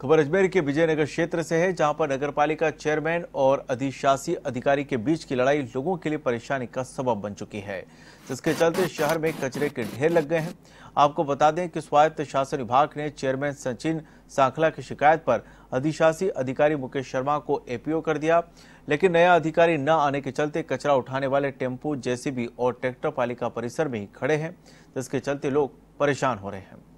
खबर अजमेर के विजयनगर क्षेत्र से है जहां पर नगरपालिका चेयरमैन और अधिशासी अधिकारी के बीच की लड़ाई लोगों के लिए परेशानी का सबब बन चुकी है जिसके चलते शहर में कचरे के ढेर लग गए हैं आपको बता दें कि स्वायत्त शासन विभाग ने चेयरमैन सचिन सांखला की शिकायत पर अधिशासी अधिकारी मुकेश शर्मा को एपीओ कर दिया लेकिन नया अधिकारी न आने के चलते कचरा उठाने वाले टेम्पो जेसीबी और ट्रैक्टर पालिका परिसर में ही खड़े हैं जिसके चलते लोग परेशान हो रहे हैं